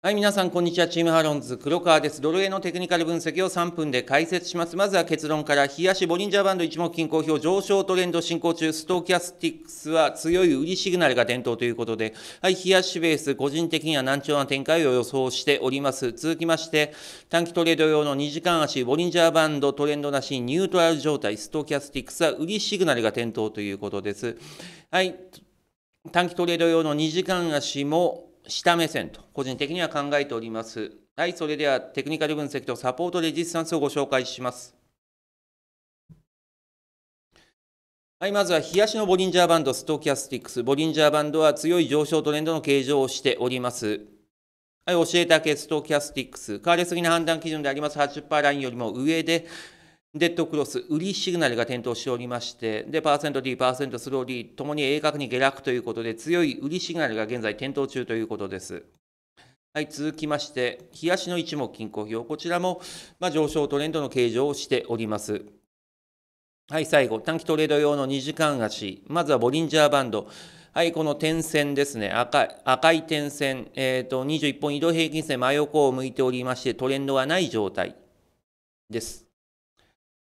はい、皆さん、こんにちは。チームハロンズ、黒川です。ドル円のテクニカル分析を3分で解説します。まずは結論から、冷やしボリンジャーバンド一目金公表、上昇トレンド進行中、ストーキャスティックスは強い売りシグナルが伝統ということで、はい、冷やしベース、個人的には難聴な展開を予想しております。続きまして、短期トレード用の2時間足、ボリンジャーバンドトレンドなし、ニュートラル状態、ストーキャスティックスは売りシグナルが点灯ということです。はい、短期トレード用の2時間足も、下目線と個人的には考えております。はい、それではテクニカル分析とサポートレジスタンスをご紹介します。はい、まずは冷やしのボリンジャーバンド、ストキャスティックス。ボリンジャーバンドは強い上昇トレンドの形状をしております。はい、教えたけストキャスティックス。変わりすぎな判断基準であります80%ラインよりも上で、デッドクロス、売りシグナルが点灯しておりまして、で、パーセント D、パーセントスロー D、ともに鋭角に下落ということで、強い売りシグナルが現在点灯中ということです。はい、続きまして、冷やしの一目均衡表、こちらも、まあ、上昇トレンドの形状をしております。はい、最後、短期トレード用の2時間足、まずはボリンジャーバンド。はい、この点線ですね、赤い赤い点線、えーと、21本移動平均線、真横を向いておりまして、トレンドはない状態です。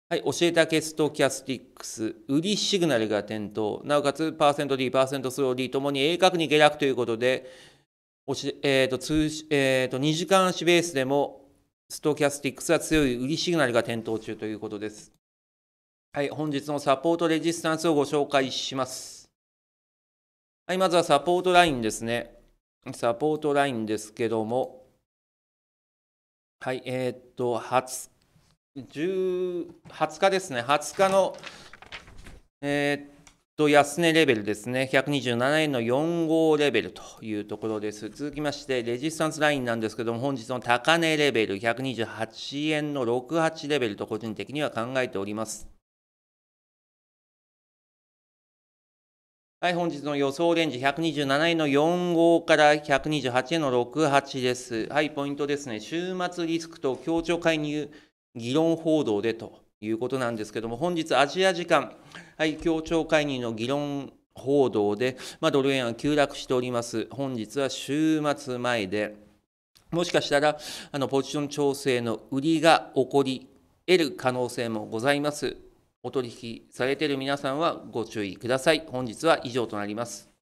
はい、教えたケストキャスティックス、売りシグナルが点灯、なおかつパーセント D、パーセントスロー D ともに鋭角に下落ということで、えーと通えー、と2時間足ベースでもストキャスティックスは強い売りシグナルが点灯中ということです。はい、本日のサポートレジスタンスをご紹介します。はい、まずはサポートラインですね。サポートラインですけども、はい、えっ、ー、と、20 20日ですね、20日の、えー、っと安値レベルですね、127円の4号レベルというところです。続きまして、レジスタンスラインなんですけども、本日の高値レベル、128円の68レベルと個人的には考えております。はい、本日の予想レンジ、127円の4号から128円の68です。はい、ポイントですね、週末リスクと協調介入議論報道でということなんですけども、本日、アジア時間、はい、協調会議の議論報道で、まあ、ドル円は急落しております。本日は週末前で、もしかしたらあのポジション調整の売りが起こり得る可能性もございます。お取引されている皆さんはご注意ください。本日は以上となります。